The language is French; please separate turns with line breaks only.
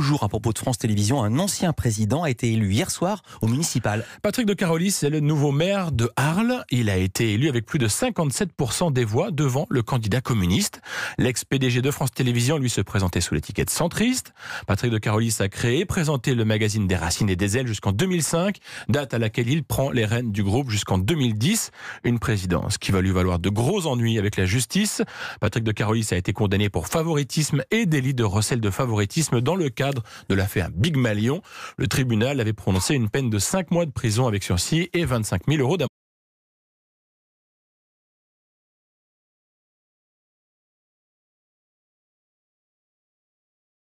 Toujours à propos de France Télévisions, un ancien
président a été élu hier soir au municipal. Patrick de Carolis est le nouveau maire de Arles. Il a été élu avec plus de 57% des voix devant le candidat communiste. L'ex-PDG de France Télévisions, lui, se présentait sous l'étiquette centriste. Patrick de Carolis a créé et présenté le magazine des racines et des ailes jusqu'en 2005, date à laquelle il prend les rênes du groupe jusqu'en 2010. Une présidence qui va lui valoir de gros ennuis avec la justice. Patrick de Carolis a été condamné pour favoritisme et délit de recel de favoritisme dans le cadre de l'affaire Big Malion. Le tribunal avait prononcé une peine de 5 mois de prison avec sursis et 25 000 euros d'amende.